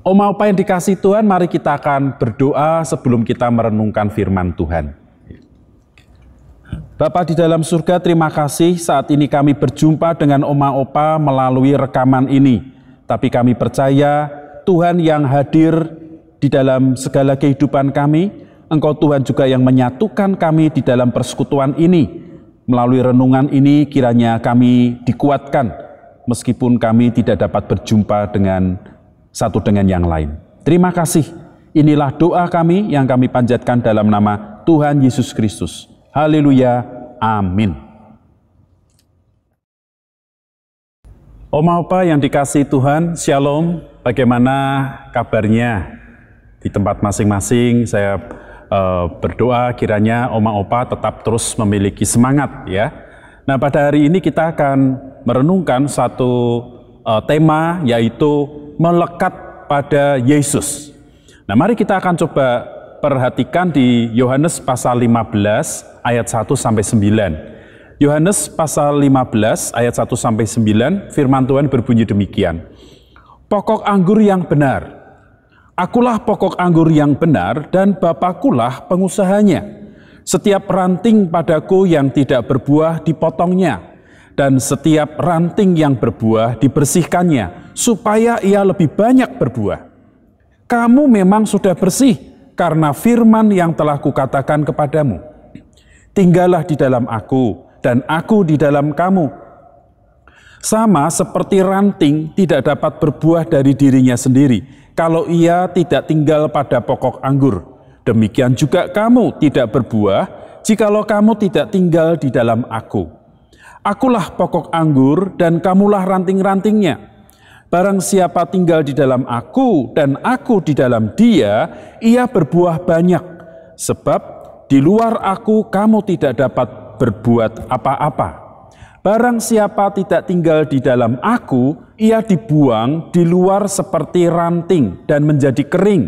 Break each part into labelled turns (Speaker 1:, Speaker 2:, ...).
Speaker 1: Oma-Opa yang dikasih Tuhan, mari kita akan berdoa sebelum kita merenungkan firman Tuhan. Bapak di dalam surga, terima kasih saat ini kami berjumpa dengan Oma Opa melalui rekaman ini. Tapi kami percaya Tuhan yang hadir di dalam segala kehidupan kami, Engkau Tuhan juga yang menyatukan kami di dalam persekutuan ini. Melalui renungan ini kiranya kami dikuatkan, meskipun kami tidak dapat berjumpa dengan satu dengan yang lain. Terima kasih. Inilah doa kami yang kami panjatkan dalam nama Tuhan Yesus Kristus. Haleluya. Amin. Oma opa yang dikasih Tuhan, Shalom. Bagaimana kabarnya di tempat masing-masing? Saya uh, berdoa kiranya oma opa tetap terus memiliki semangat ya. Nah, pada hari ini kita akan merenungkan satu uh, tema yaitu melekat pada Yesus. Nah, mari kita akan coba perhatikan di Yohanes pasal 15 ayat 1 sampai 9. Yohanes pasal 15 ayat 1 sampai 9 firman Tuhan berbunyi demikian. Pokok anggur yang benar. Akulah pokok anggur yang benar dan Bapakulah pengusahanya. Setiap ranting padaku yang tidak berbuah dipotongnya dan setiap ranting yang berbuah dibersihkannya, supaya ia lebih banyak berbuah. Kamu memang sudah bersih karena firman yang telah kukatakan kepadamu. Tinggallah di dalam aku, dan aku di dalam kamu. Sama seperti ranting tidak dapat berbuah dari dirinya sendiri, kalau ia tidak tinggal pada pokok anggur. Demikian juga kamu tidak berbuah, jikalau kamu tidak tinggal di dalam aku.' Akulah pokok anggur dan kamulah ranting-rantingnya. Barang siapa tinggal di dalam aku dan aku di dalam dia, ia berbuah banyak. Sebab di luar aku kamu tidak dapat berbuat apa-apa. Barang siapa tidak tinggal di dalam aku, ia dibuang di luar seperti ranting dan menjadi kering.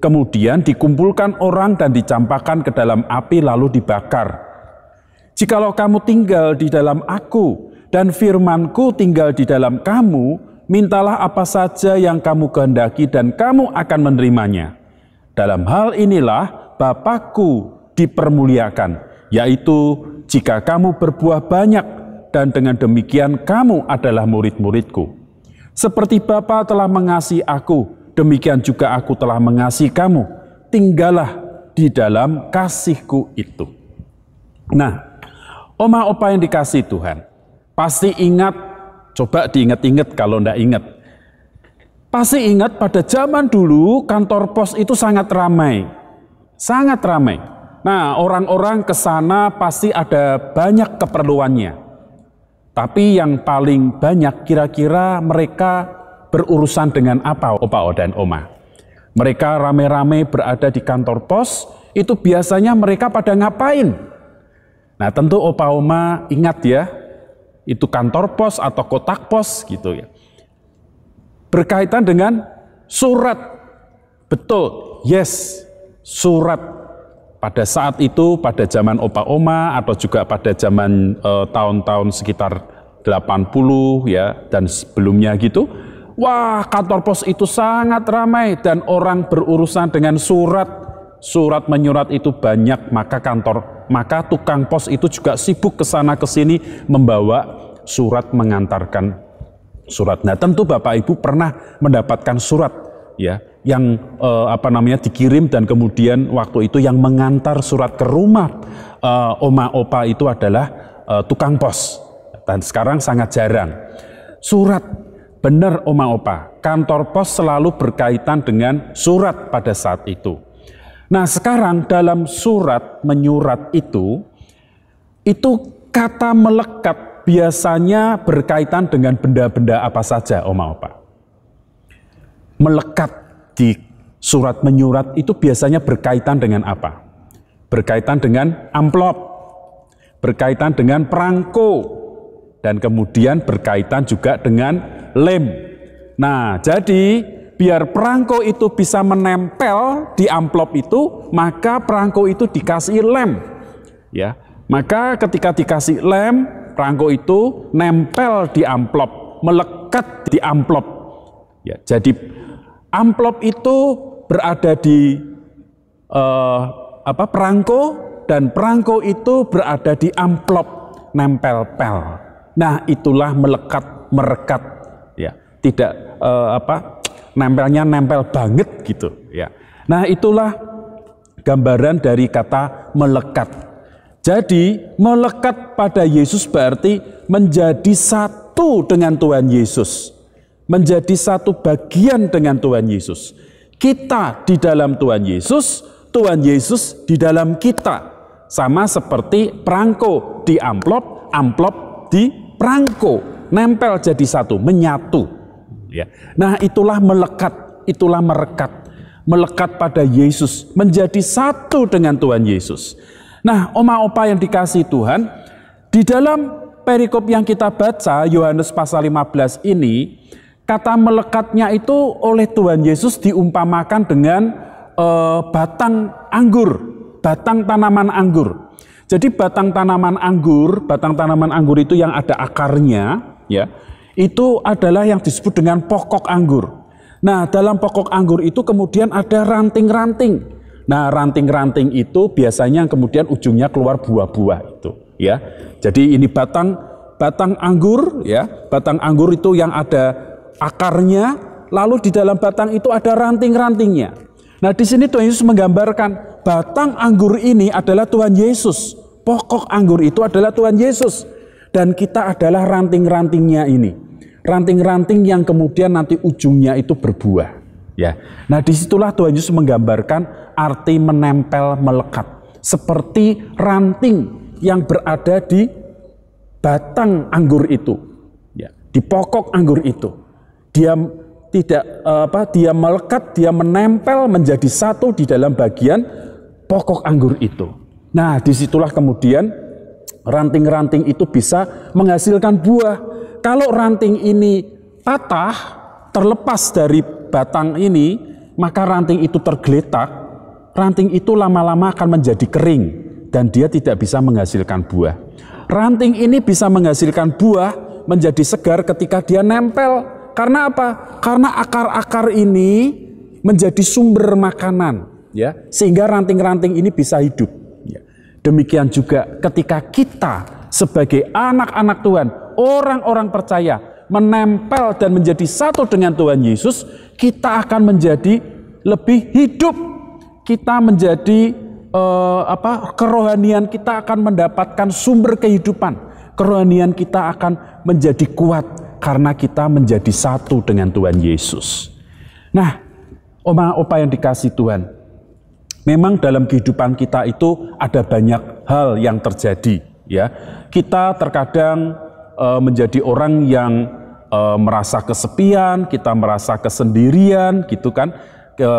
Speaker 1: Kemudian dikumpulkan orang dan dicampakkan ke dalam api lalu dibakar. Jikalau kamu tinggal di dalam aku dan firmanku tinggal di dalam kamu, mintalah apa saja yang kamu kehendaki dan kamu akan menerimanya. Dalam hal inilah Bapakku dipermuliakan, yaitu jika kamu berbuah banyak dan dengan demikian kamu adalah murid-muridku. Seperti Bapa telah mengasihi aku, demikian juga aku telah mengasihi kamu. Tinggallah di dalam kasihku itu. Nah, Oma opa yang dikasih Tuhan, pasti ingat, coba diingat-ingat kalau ndak ingat. Pasti ingat pada zaman dulu kantor pos itu sangat ramai. Sangat ramai. Nah, orang-orang ke sana pasti ada banyak keperluannya. Tapi yang paling banyak kira-kira mereka berurusan dengan apa opa dan oma. Mereka rame-rame berada di kantor pos, itu biasanya mereka pada ngapain? Nah tentu Opa Oma ingat ya, itu kantor pos atau kotak pos gitu ya. Berkaitan dengan surat. Betul, yes, surat. Pada saat itu, pada zaman Opa Oma atau juga pada zaman eh, tahun-tahun eh, sekitar 80 ya dan sebelumnya gitu, Wah, kantor pos itu sangat ramai dan orang berurusan dengan surat surat menyurat itu banyak, maka kantor, maka tukang pos itu juga sibuk ke sana ke sini membawa surat mengantarkan surat. Nah, tentu Bapak Ibu pernah mendapatkan surat ya yang eh, apa namanya dikirim dan kemudian waktu itu yang mengantar surat ke rumah eh, oma opa itu adalah eh, tukang pos. Dan sekarang sangat jarang. Surat benar oma opa, kantor pos selalu berkaitan dengan surat pada saat itu. Nah sekarang dalam surat menyurat itu, itu kata melekat biasanya berkaitan dengan benda-benda apa saja, Oma oh, Opa. Melekat di surat menyurat itu biasanya berkaitan dengan apa? Berkaitan dengan amplop, berkaitan dengan perangko, dan kemudian berkaitan juga dengan lem. Nah, jadi biar perangko itu bisa menempel di amplop itu, maka perangko itu dikasih lem. Ya, maka ketika dikasih lem, perangko itu nempel di amplop, melekat di amplop. Ya, jadi amplop itu berada di eh, apa perangko dan perangko itu berada di amplop nempel-pel. Nah, itulah melekat merekat ya. Tidak eh, apa nempelnya nempel banget gitu ya. Nah, itulah gambaran dari kata melekat. Jadi, melekat pada Yesus berarti menjadi satu dengan Tuhan Yesus. Menjadi satu bagian dengan Tuhan Yesus. Kita di dalam Tuhan Yesus, Tuhan Yesus di dalam kita. Sama seperti perangko di amplop, amplop di perangko. Nempel jadi satu, menyatu ya. Nah, itulah melekat, itulah merekat, melekat pada Yesus, menjadi satu dengan Tuhan Yesus. Nah, oma opa yang dikasih Tuhan, di dalam perikop yang kita baca Yohanes pasal 15 ini, kata melekatnya itu oleh Tuhan Yesus diumpamakan dengan e, batang anggur, batang tanaman anggur. Jadi batang tanaman anggur, batang tanaman anggur itu yang ada akarnya, ya itu adalah yang disebut dengan pokok anggur. Nah, dalam pokok anggur itu kemudian ada ranting-ranting. Nah, ranting-ranting itu biasanya kemudian ujungnya keluar buah-buah itu, ya. Jadi ini batang batang anggur, ya. Batang anggur itu yang ada akarnya, lalu di dalam batang itu ada ranting-rantingnya. Nah, di sini Tuhan Yesus menggambarkan batang anggur ini adalah Tuhan Yesus. Pokok anggur itu adalah Tuhan Yesus. Dan kita adalah ranting-rantingnya ini. Ranting-ranting yang kemudian nanti ujungnya itu berbuah. Ya. Nah disitulah Tuhan Yesus menggambarkan arti menempel melekat. Seperti ranting yang berada di batang anggur itu. Ya. Di pokok anggur itu. Dia tidak apa dia melekat, dia menempel menjadi satu di dalam bagian pokok anggur itu. Nah, disitulah kemudian ranting-ranting itu bisa menghasilkan buah. Kalau ranting ini patah, terlepas dari batang ini, maka ranting itu tergeletak, ranting itu lama-lama akan menjadi kering dan dia tidak bisa menghasilkan buah. Ranting ini bisa menghasilkan buah menjadi segar ketika dia nempel. Karena apa? Karena akar-akar ini menjadi sumber makanan, ya. Sehingga ranting-ranting ini bisa hidup. Demikian juga ketika kita sebagai anak-anak Tuhan, orang-orang percaya, menempel dan menjadi satu dengan Tuhan Yesus, kita akan menjadi lebih hidup. Kita menjadi eh, apa? kerohanian kita akan mendapatkan sumber kehidupan. Kerohanian kita akan menjadi kuat karena kita menjadi satu dengan Tuhan Yesus. Nah, oma opa yang dikasih Tuhan, Memang dalam kehidupan kita itu ada banyak hal yang terjadi ya. Kita terkadang e, menjadi orang yang e, merasa kesepian, kita merasa kesendirian gitu kan. E,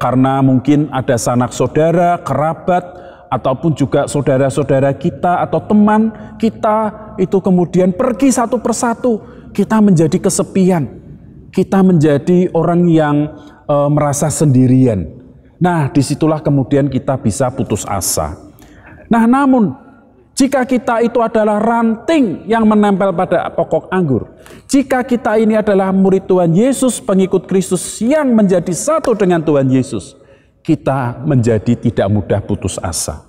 Speaker 1: karena mungkin ada sanak saudara, kerabat, ataupun juga saudara-saudara kita atau teman kita itu kemudian pergi satu persatu, kita menjadi kesepian, kita menjadi orang yang e, merasa sendirian. Nah, disitulah kemudian kita bisa putus asa. Nah, namun jika kita itu adalah ranting yang menempel pada pokok anggur, jika kita ini adalah murid Tuhan Yesus, pengikut Kristus yang menjadi satu dengan Tuhan Yesus, kita menjadi tidak mudah putus asa.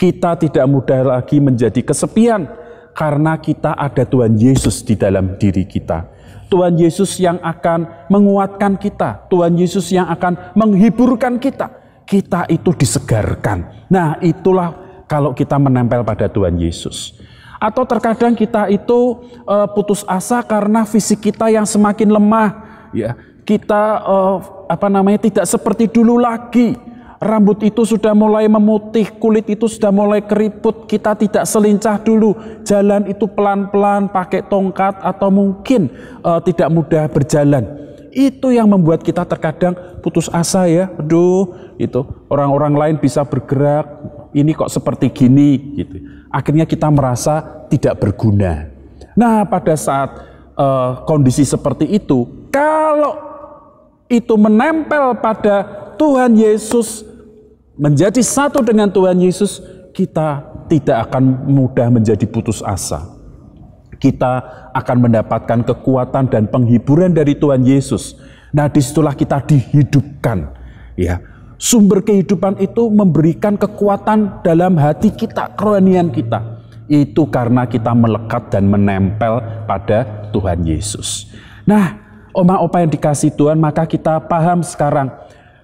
Speaker 1: Kita tidak mudah lagi menjadi kesepian karena kita ada Tuhan Yesus di dalam diri kita Tuhan Yesus yang akan menguatkan kita, Tuhan Yesus yang akan menghiburkan kita. Kita itu disegarkan. Nah, itulah kalau kita menempel pada Tuhan Yesus. Atau terkadang kita itu eh, putus asa karena fisik kita yang semakin lemah, ya. Kita eh, apa namanya tidak seperti dulu lagi. Rambut itu sudah mulai memutih, kulit itu sudah mulai keriput, kita tidak selincah dulu. Jalan itu pelan-pelan pakai tongkat atau mungkin e, tidak mudah berjalan. Itu yang membuat kita terkadang putus asa ya. Aduh, itu orang-orang lain bisa bergerak, ini kok seperti gini gitu. Akhirnya kita merasa tidak berguna. Nah, pada saat e, kondisi seperti itu, kalau itu menempel pada Tuhan Yesus, menjadi satu dengan Tuhan Yesus, kita tidak akan mudah menjadi putus asa. Kita akan mendapatkan kekuatan dan penghiburan dari Tuhan Yesus. Nah, disitulah kita dihidupkan. Ya, sumber kehidupan itu memberikan kekuatan dalam hati kita, kerohanian kita. Itu karena kita melekat dan menempel pada Tuhan Yesus. Nah, oma opa yang dikasih Tuhan, maka kita paham sekarang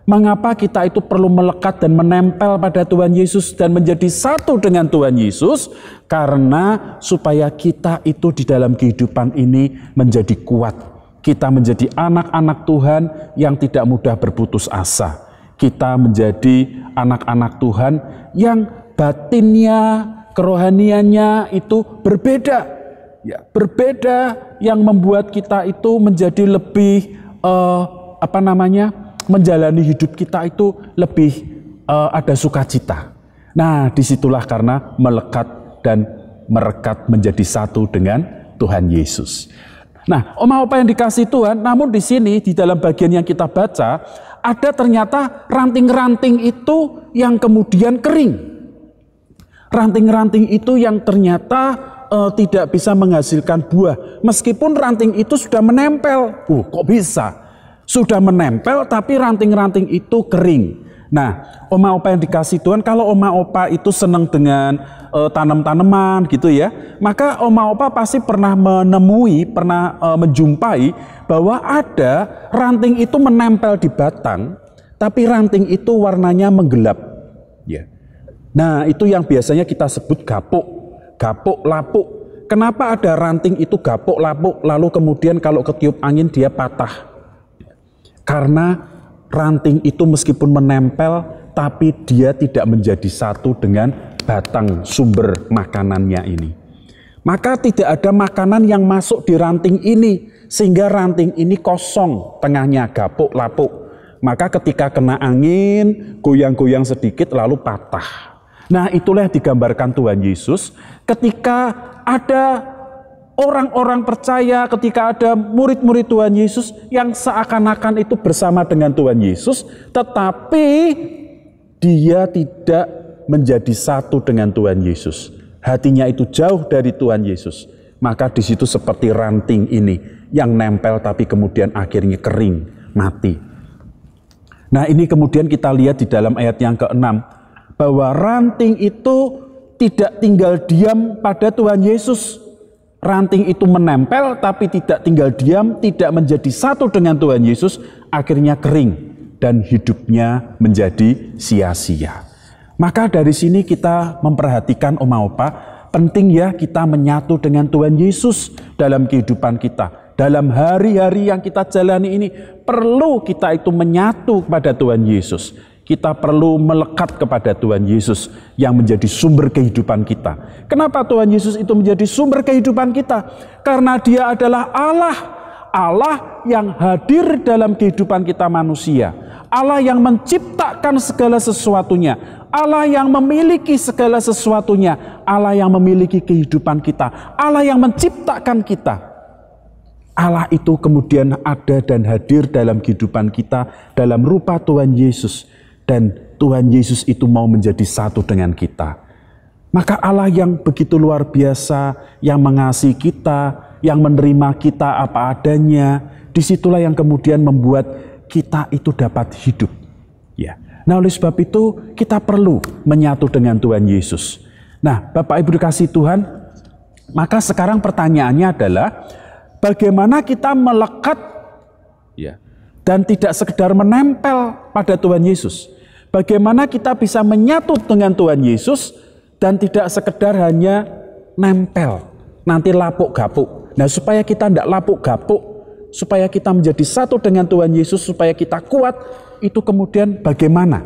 Speaker 1: Mengapa kita itu perlu melekat dan menempel pada Tuhan Yesus dan menjadi satu dengan Tuhan Yesus? Karena supaya kita itu di dalam kehidupan ini menjadi kuat. Kita menjadi anak-anak Tuhan yang tidak mudah berputus asa. Kita menjadi anak-anak Tuhan yang batinnya, kerohaniannya itu berbeda. Ya, berbeda yang membuat kita itu menjadi lebih uh, apa namanya? menjalani hidup kita itu lebih uh, ada sukacita. Nah, disitulah karena melekat dan merekat menjadi satu dengan Tuhan Yesus. Nah, omah apa yang dikasih Tuhan, namun di sini di dalam bagian yang kita baca ada ternyata ranting-ranting itu yang kemudian kering. Ranting-ranting itu yang ternyata uh, tidak bisa menghasilkan buah, meskipun ranting itu sudah menempel. Uh, kok bisa? Sudah menempel tapi ranting-ranting itu kering. Nah, oma opa yang dikasih Tuhan, kalau oma opa itu senang dengan e, eh, tanam-tanaman gitu ya, maka oma opa pasti pernah menemui, pernah e, menjumpai bahwa ada ranting itu menempel di batang, tapi ranting itu warnanya menggelap. Ya. Nah, itu yang biasanya kita sebut gapuk, gapuk lapuk. Kenapa ada ranting itu gapuk lapuk, lalu kemudian kalau ketiup angin dia patah? Karena ranting itu meskipun menempel, tapi dia tidak menjadi satu dengan batang sumber makanannya ini. Maka tidak ada makanan yang masuk di ranting ini, sehingga ranting ini kosong, tengahnya gapuk, lapuk. Maka ketika kena angin, goyang-goyang sedikit lalu patah. Nah itulah yang digambarkan Tuhan Yesus ketika ada orang-orang percaya ketika ada murid-murid Tuhan Yesus yang seakan-akan itu bersama dengan Tuhan Yesus, tetapi dia tidak menjadi satu dengan Tuhan Yesus. Hatinya itu jauh dari Tuhan Yesus. Maka di situ seperti ranting ini yang nempel tapi kemudian akhirnya kering, mati. Nah, ini kemudian kita lihat di dalam ayat yang ke-6. bahwa ranting itu tidak tinggal diam pada Tuhan Yesus, ranting itu menempel tapi tidak tinggal diam, tidak menjadi satu dengan Tuhan Yesus, akhirnya kering dan hidupnya menjadi sia-sia. Maka dari sini kita memperhatikan Oma oh, Opa, penting ya kita menyatu dengan Tuhan Yesus dalam kehidupan kita. Dalam hari-hari yang kita jalani ini perlu kita itu menyatu kepada Tuhan Yesus. Kita perlu melekat kepada Tuhan Yesus yang menjadi sumber kehidupan kita. Kenapa Tuhan Yesus itu menjadi sumber kehidupan kita? Karena Dia adalah Allah, Allah yang hadir dalam kehidupan kita manusia, Allah yang menciptakan segala sesuatunya, Allah yang memiliki segala sesuatunya, Allah yang memiliki kehidupan kita, Allah yang menciptakan kita. Allah itu kemudian ada dan hadir dalam kehidupan kita dalam rupa Tuhan Yesus dan Tuhan Yesus itu mau menjadi satu dengan kita. Maka Allah yang begitu luar biasa, yang mengasihi kita, yang menerima kita apa adanya, disitulah yang kemudian membuat kita itu dapat hidup. Ya. Nah oleh sebab itu kita perlu menyatu dengan Tuhan Yesus. Nah Bapak Ibu dikasih Tuhan, maka sekarang pertanyaannya adalah bagaimana kita melekat ya, dan tidak sekedar menempel pada Tuhan Yesus. Bagaimana kita bisa menyatu dengan Tuhan Yesus dan tidak sekedar hanya nempel, nanti lapuk gapuk. Nah supaya kita tidak lapuk gapuk, supaya kita menjadi satu dengan Tuhan Yesus, supaya kita kuat, itu kemudian bagaimana?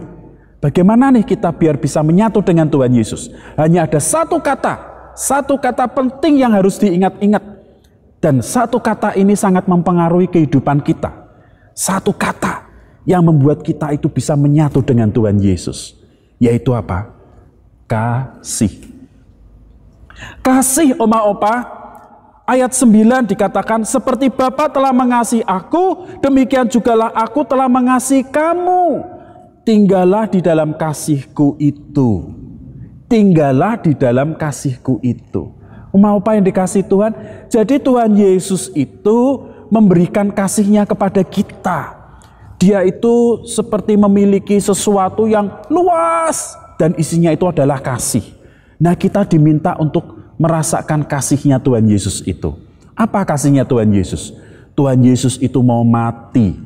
Speaker 1: Bagaimana nih kita biar bisa menyatu dengan Tuhan Yesus? Hanya ada satu kata satu kata penting yang harus diingat-ingat, dan satu kata ini sangat mempengaruhi kehidupan kita. Satu kata yang membuat kita itu bisa menyatu dengan Tuhan Yesus, yaitu apa? Kasih. Kasih oma opa, ayat 9 dikatakan, seperti Bapa telah mengasihi aku, demikian jugalah aku telah mengasihi kamu. Tinggallah di dalam kasihku itu. Tinggallah di dalam kasihku itu. Oma opa yang dikasih Tuhan, jadi Tuhan Yesus itu memberikan kasihnya kepada kita dia itu seperti memiliki sesuatu yang luas dan isinya itu adalah kasih. Nah, kita diminta untuk merasakan kasihnya Tuhan Yesus itu. Apa kasihnya Tuhan Yesus? Tuhan Yesus itu mau mati.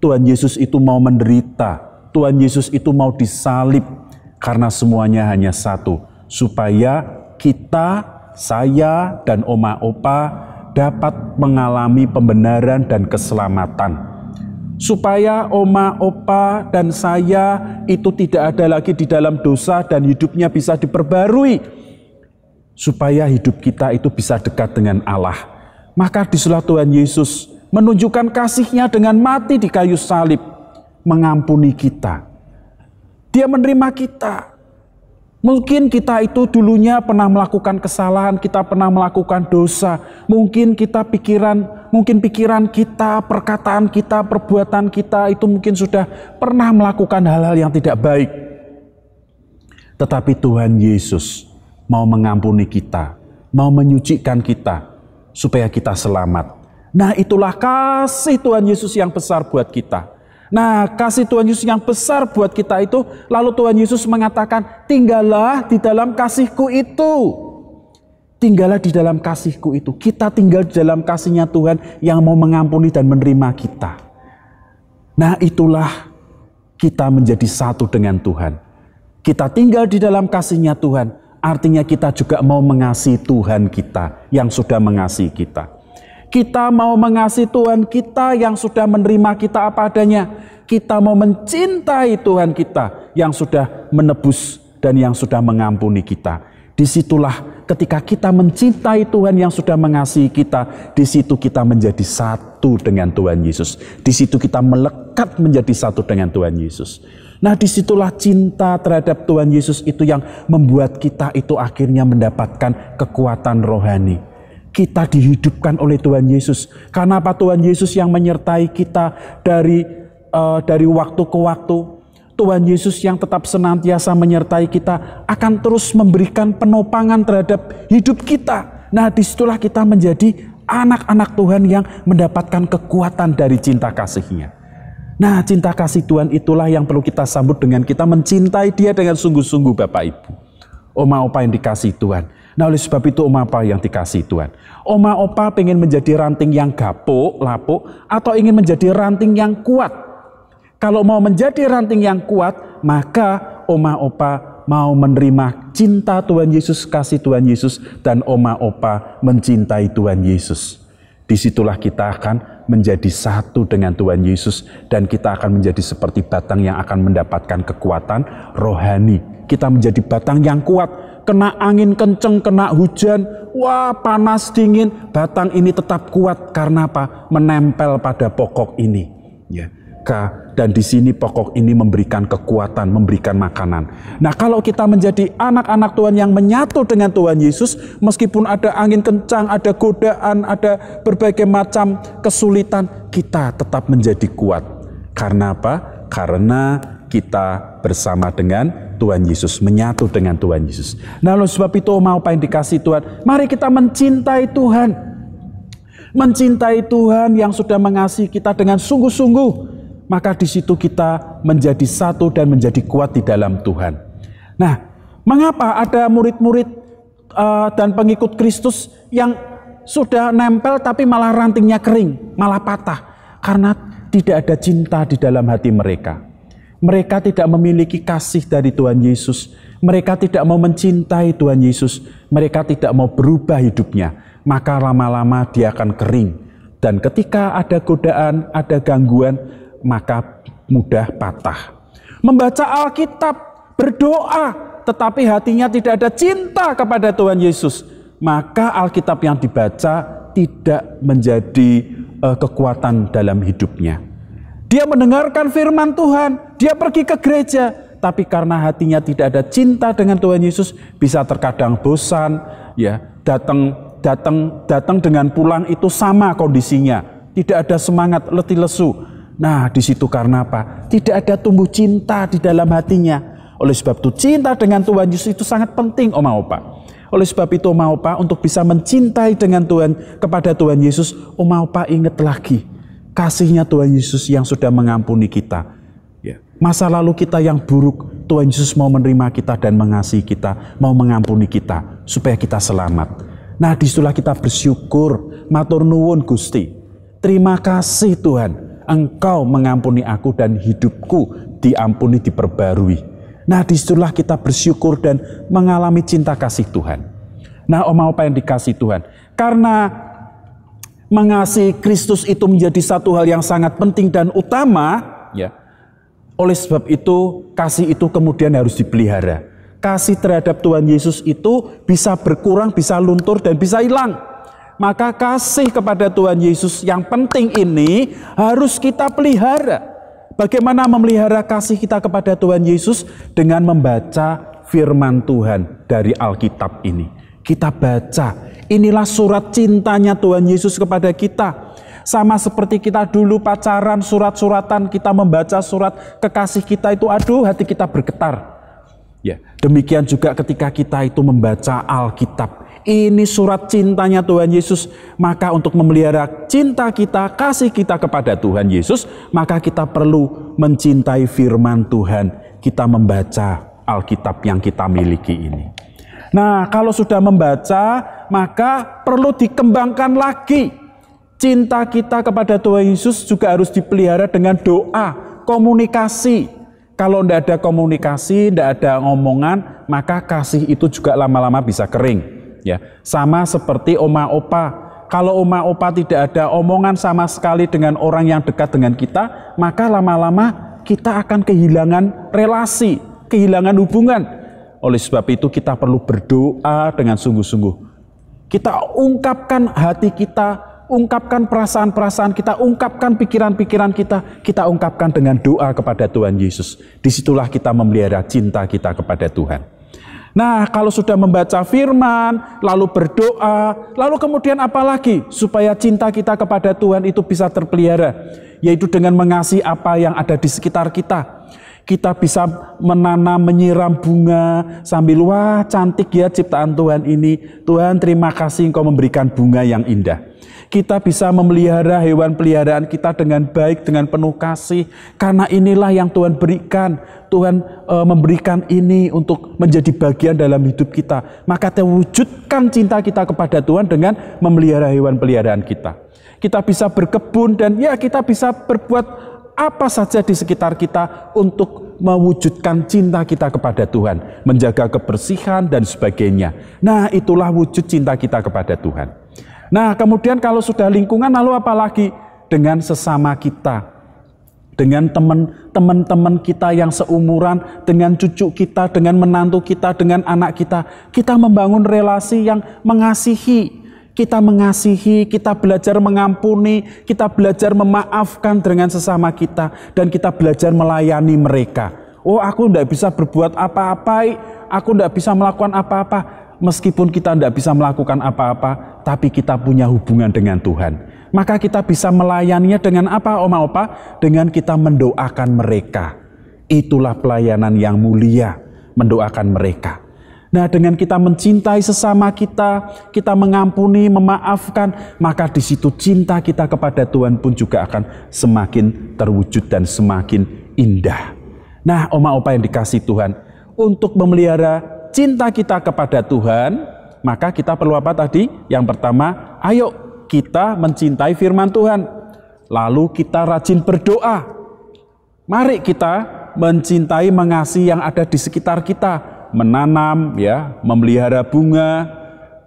Speaker 1: Tuhan Yesus itu mau menderita. Tuhan Yesus itu mau disalib karena semuanya hanya satu, supaya kita, saya dan oma opa dapat mengalami pembenaran dan keselamatan supaya oma, opa, dan saya itu tidak ada lagi di dalam dosa dan hidupnya bisa diperbarui. Supaya hidup kita itu bisa dekat dengan Allah. Maka disulah Tuhan Yesus menunjukkan kasihnya dengan mati di kayu salib. Mengampuni kita. Dia menerima kita. Mungkin kita itu dulunya pernah melakukan kesalahan, kita pernah melakukan dosa. Mungkin kita pikiran Mungkin pikiran kita, perkataan kita, perbuatan kita itu mungkin sudah pernah melakukan hal-hal yang tidak baik. Tetapi Tuhan Yesus mau mengampuni kita, mau menyucikan kita supaya kita selamat. Nah, itulah kasih Tuhan Yesus yang besar buat kita. Nah, kasih Tuhan Yesus yang besar buat kita itu, lalu Tuhan Yesus mengatakan, "Tinggallah di dalam kasihku itu." Tinggallah di dalam kasihku itu. Kita tinggal di dalam kasihnya Tuhan yang mau mengampuni dan menerima kita. Nah itulah kita menjadi satu dengan Tuhan. Kita tinggal di dalam kasihnya Tuhan. Artinya kita juga mau mengasihi Tuhan kita yang sudah mengasihi kita. Kita mau mengasihi Tuhan kita yang sudah menerima kita apa adanya. Kita mau mencintai Tuhan kita yang sudah menebus dan yang sudah mengampuni kita Disitulah ketika kita mencintai Tuhan yang sudah mengasihi kita, di situ kita menjadi satu dengan Tuhan Yesus. Di situ kita melekat menjadi satu dengan Tuhan Yesus. Nah disitulah cinta terhadap Tuhan Yesus itu yang membuat kita itu akhirnya mendapatkan kekuatan rohani kita dihidupkan oleh Tuhan Yesus. Karena apa Tuhan Yesus yang menyertai kita dari uh, dari waktu ke waktu, Tuhan Yesus yang tetap senantiasa menyertai kita akan terus memberikan penopangan terhadap hidup kita. Nah, disitulah kita menjadi anak-anak Tuhan yang mendapatkan kekuatan dari cinta kasihnya. Nah, cinta kasih Tuhan itulah yang perlu kita sambut dengan kita mencintai dia dengan sungguh-sungguh Bapak Ibu. Oma Opa yang dikasih Tuhan. Nah oleh sebab itu Oma Opa yang dikasih Tuhan. Oma Opa ingin menjadi ranting yang gapuk, lapuk, atau ingin menjadi ranting yang kuat, kalau mau menjadi ranting yang kuat, maka oma opa mau menerima cinta Tuhan Yesus, kasih Tuhan Yesus, dan oma opa mencintai Tuhan Yesus. Disitulah kita akan menjadi satu dengan Tuhan Yesus dan kita akan menjadi seperti batang yang akan mendapatkan kekuatan rohani. Kita menjadi batang yang kuat, kena angin kenceng, kena hujan, wah panas dingin, batang ini tetap kuat karena apa? Menempel pada pokok ini. Ya dan di sini pokok ini memberikan kekuatan, memberikan makanan. Nah, kalau kita menjadi anak-anak Tuhan yang menyatu dengan Tuhan Yesus, meskipun ada angin kencang, ada godaan, ada berbagai macam kesulitan, kita tetap menjadi kuat. Karena apa? Karena kita bersama dengan Tuhan Yesus, menyatu dengan Tuhan Yesus. Nah, oleh sebab itu mau apa yang dikasih Tuhan? Mari kita mencintai Tuhan. Mencintai Tuhan yang sudah mengasihi kita dengan sungguh-sungguh maka di situ kita menjadi satu dan menjadi kuat di dalam Tuhan. Nah, mengapa ada murid-murid uh, dan pengikut Kristus yang sudah nempel tapi malah rantingnya kering, malah patah karena tidak ada cinta di dalam hati mereka. Mereka tidak memiliki kasih dari Tuhan Yesus. Mereka tidak mau mencintai Tuhan Yesus. Mereka tidak mau berubah hidupnya. Maka lama-lama dia akan kering. Dan ketika ada godaan, ada gangguan, maka mudah patah. Membaca Alkitab, berdoa, tetapi hatinya tidak ada cinta kepada Tuhan Yesus, maka Alkitab yang dibaca tidak menjadi uh, kekuatan dalam hidupnya. Dia mendengarkan firman Tuhan, dia pergi ke gereja, tapi karena hatinya tidak ada cinta dengan Tuhan Yesus, bisa terkadang bosan, ya, datang datang datang dengan pulang itu sama kondisinya. Tidak ada semangat, letih lesu. Nah, di situ karena apa? Tidak ada tumbuh cinta di dalam hatinya. Oleh sebab itu cinta dengan Tuhan Yesus itu sangat penting, Oma oh Opa. Oleh sebab itu Oma oh Opa untuk bisa mencintai dengan Tuhan kepada Tuhan Yesus, Oma oh Opa ingat lagi kasihnya Tuhan Yesus yang sudah mengampuni kita. Ya. Masa lalu kita yang buruk, Tuhan Yesus mau menerima kita dan mengasihi kita, mau mengampuni kita supaya kita selamat. Nah, disitulah kita bersyukur, matur nuwun Gusti. Terima kasih Tuhan engkau mengampuni aku dan hidupku diampuni diperbarui. Nah disitulah kita bersyukur dan mengalami cinta kasih Tuhan. Nah om oh, apa yang dikasih Tuhan? Karena mengasihi Kristus itu menjadi satu hal yang sangat penting dan utama. Ya. Oleh sebab itu kasih itu kemudian harus dipelihara. Kasih terhadap Tuhan Yesus itu bisa berkurang, bisa luntur, dan bisa hilang. Maka kasih kepada Tuhan Yesus yang penting ini harus kita pelihara. Bagaimana memelihara kasih kita kepada Tuhan Yesus dengan membaca firman Tuhan dari Alkitab ini. Kita baca, inilah surat cintanya Tuhan Yesus kepada kita. Sama seperti kita dulu pacaran, surat-suratan, kita membaca surat kekasih kita itu, aduh hati kita bergetar. Ya, demikian juga ketika kita itu membaca Alkitab ini surat cintanya Tuhan Yesus. Maka untuk memelihara cinta kita, kasih kita kepada Tuhan Yesus, maka kita perlu mencintai firman Tuhan. Kita membaca Alkitab yang kita miliki ini. Nah, kalau sudah membaca, maka perlu dikembangkan lagi. Cinta kita kepada Tuhan Yesus juga harus dipelihara dengan doa, komunikasi, kalau tidak ada komunikasi, tidak ada omongan, maka kasih itu juga lama-lama bisa kering ya sama seperti oma opa kalau oma opa tidak ada omongan sama sekali dengan orang yang dekat dengan kita maka lama-lama kita akan kehilangan relasi kehilangan hubungan oleh sebab itu kita perlu berdoa dengan sungguh-sungguh kita ungkapkan hati kita ungkapkan perasaan-perasaan kita, ungkapkan pikiran-pikiran kita, kita ungkapkan dengan doa kepada Tuhan Yesus. Disitulah kita memelihara cinta kita kepada Tuhan. Nah, kalau sudah membaca firman, lalu berdoa, lalu kemudian apa lagi supaya cinta kita kepada Tuhan itu bisa terpelihara, yaitu dengan mengasihi apa yang ada di sekitar kita. Kita bisa menanam, menyiram bunga sambil wah cantik ya ciptaan Tuhan ini. Tuhan terima kasih engkau memberikan bunga yang indah kita bisa memelihara hewan peliharaan kita dengan baik, dengan penuh kasih, karena inilah yang Tuhan berikan. Tuhan e, memberikan ini untuk menjadi bagian dalam hidup kita. Maka terwujudkan cinta kita kepada Tuhan dengan memelihara hewan peliharaan kita. Kita bisa berkebun dan ya kita bisa berbuat apa saja di sekitar kita untuk mewujudkan cinta kita kepada Tuhan, menjaga kebersihan dan sebagainya. Nah, itulah wujud cinta kita kepada Tuhan. Nah, kemudian kalau sudah lingkungan lalu apa lagi dengan sesama kita. Dengan teman-teman kita yang seumuran, dengan cucu kita, dengan menantu kita, dengan anak kita, kita membangun relasi yang mengasihi. Kita mengasihi, kita belajar mengampuni, kita belajar memaafkan dengan sesama kita, dan kita belajar melayani mereka. Oh, aku tidak bisa berbuat apa-apa, aku tidak bisa melakukan apa-apa. Meskipun kita tidak bisa melakukan apa-apa, tapi kita punya hubungan dengan Tuhan. Maka kita bisa melayaninya dengan apa, Oma Opa? Dengan kita mendoakan mereka. Itulah pelayanan yang mulia, mendoakan mereka. Nah, dengan kita mencintai sesama kita, kita mengampuni, memaafkan, maka di situ cinta kita kepada Tuhan pun juga akan semakin terwujud dan semakin indah. Nah, oma opa yang dikasih Tuhan, untuk memelihara cinta kita kepada Tuhan, maka kita perlu apa tadi? Yang pertama, ayo kita mencintai firman Tuhan. Lalu kita rajin berdoa. Mari kita mencintai mengasihi yang ada di sekitar kita, menanam ya, memelihara bunga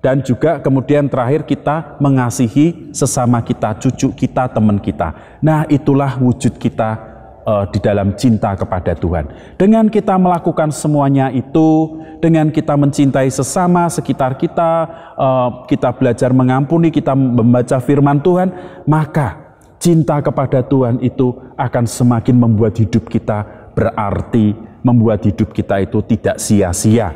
Speaker 1: dan juga kemudian terakhir kita mengasihi sesama kita, cucu kita, teman kita. Nah, itulah wujud kita uh, di dalam cinta kepada Tuhan. Dengan kita melakukan semuanya itu, dengan kita mencintai sesama sekitar kita, uh, kita belajar mengampuni, kita membaca firman Tuhan, maka cinta kepada Tuhan itu akan semakin membuat hidup kita berarti, membuat hidup kita itu tidak sia-sia.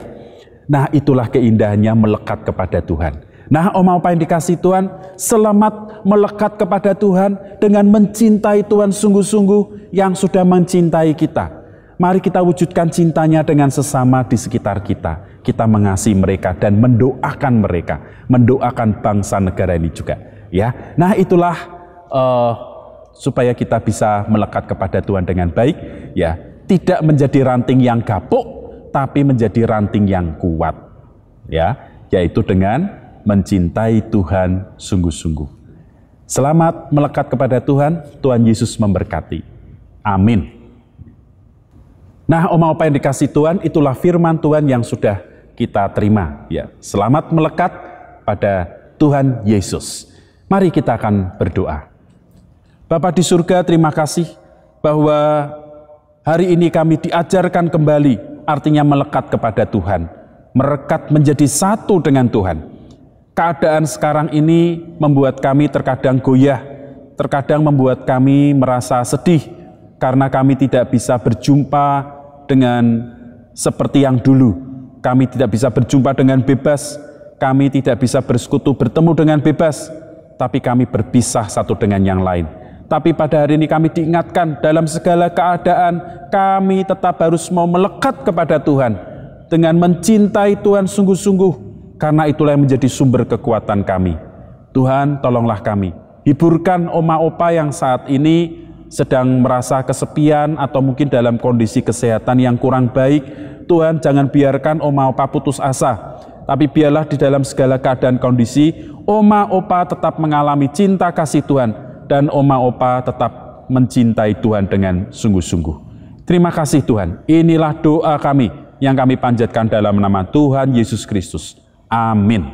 Speaker 1: Nah, itulah keindahannya melekat kepada Tuhan. Nah, oh mau apa yang dikasih Tuhan? Selamat melekat kepada Tuhan dengan mencintai Tuhan sungguh-sungguh yang sudah mencintai kita. Mari kita wujudkan cintanya dengan sesama di sekitar kita. Kita mengasihi mereka dan mendoakan mereka, mendoakan bangsa negara ini juga, ya. Nah, itulah uh, supaya kita bisa melekat kepada Tuhan dengan baik, ya. Tidak menjadi ranting yang gapuk, tapi menjadi ranting yang kuat, ya, yaitu dengan mencintai Tuhan sungguh-sungguh. Selamat melekat kepada Tuhan, Tuhan Yesus memberkati. Amin. Nah, oma Opa yang dikasih Tuhan, itulah firman Tuhan yang sudah kita terima. Ya, selamat melekat pada Tuhan Yesus. Mari kita akan berdoa. Bapa di surga, terima kasih bahwa hari ini kami diajarkan kembali, artinya melekat kepada Tuhan, merekat menjadi satu dengan Tuhan keadaan sekarang ini membuat kami terkadang goyah, terkadang membuat kami merasa sedih karena kami tidak bisa berjumpa dengan seperti yang dulu. Kami tidak bisa berjumpa dengan bebas, kami tidak bisa bersekutu bertemu dengan bebas, tapi kami berpisah satu dengan yang lain. Tapi pada hari ini kami diingatkan dalam segala keadaan kami tetap harus mau melekat kepada Tuhan dengan mencintai Tuhan sungguh-sungguh karena itulah yang menjadi sumber kekuatan kami. Tuhan, tolonglah kami. Hiburkan oma opa yang saat ini sedang merasa kesepian atau mungkin dalam kondisi kesehatan yang kurang baik. Tuhan, jangan biarkan oma opa putus asa. Tapi biarlah di dalam segala keadaan kondisi, oma opa tetap mengalami cinta kasih Tuhan. Dan oma opa tetap mencintai Tuhan dengan sungguh-sungguh. Terima kasih Tuhan. Inilah doa kami yang kami panjatkan dalam nama Tuhan Yesus Kristus. Amin.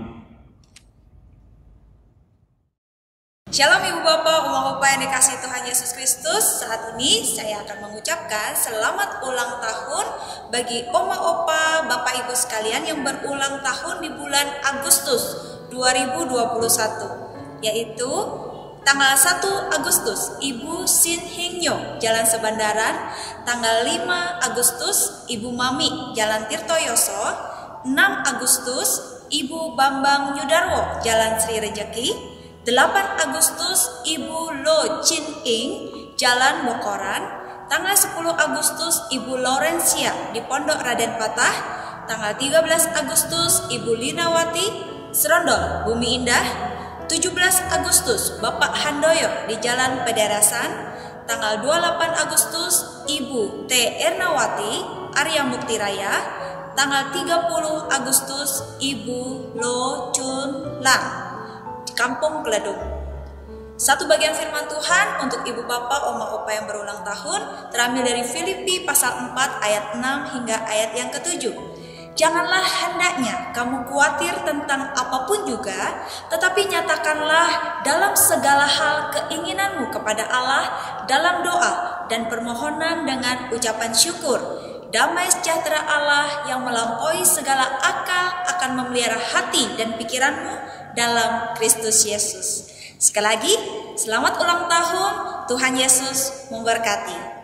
Speaker 2: Shalom Ibu Bapak, Umum Bapak yang dikasih Tuhan Yesus Kristus Saat ini saya akan mengucapkan selamat ulang tahun Bagi Oma Opa, Bapak Ibu sekalian yang berulang tahun di bulan Agustus 2021 Yaitu tanggal 1 Agustus Ibu Sin Yo, Jalan Sebandaran Tanggal 5 Agustus Ibu Mami Jalan Tirto Yoso 6 Agustus Ibu Bambang Yudarwo, Jalan Sri Rejeki, 8 Agustus Ibu Lo Chin Ing, Jalan Mokoran. tanggal 10 Agustus Ibu Lorenzia di Pondok Raden Patah, tanggal 13 Agustus Ibu Linawati, Serondol, Bumi Indah, 17 Agustus Bapak Handoyo di Jalan Pederasan, tanggal 28 Agustus Ibu T. Ernawati, Arya Mukti Raya, tanggal 30 Agustus Ibu Lo Chun Lang Kampung Gleduk. Satu bagian firman Tuhan untuk ibu bapak oma opa yang berulang tahun terambil dari Filipi pasal 4 ayat 6 hingga ayat yang ketujuh. Janganlah hendaknya kamu khawatir tentang apapun juga, tetapi nyatakanlah dalam segala hal keinginanmu kepada Allah dalam doa dan permohonan dengan ucapan syukur Damai sejahtera Allah yang melampaui segala akal akan memelihara hati dan pikiranmu dalam Kristus Yesus. Sekali lagi, selamat ulang tahun. Tuhan Yesus memberkati.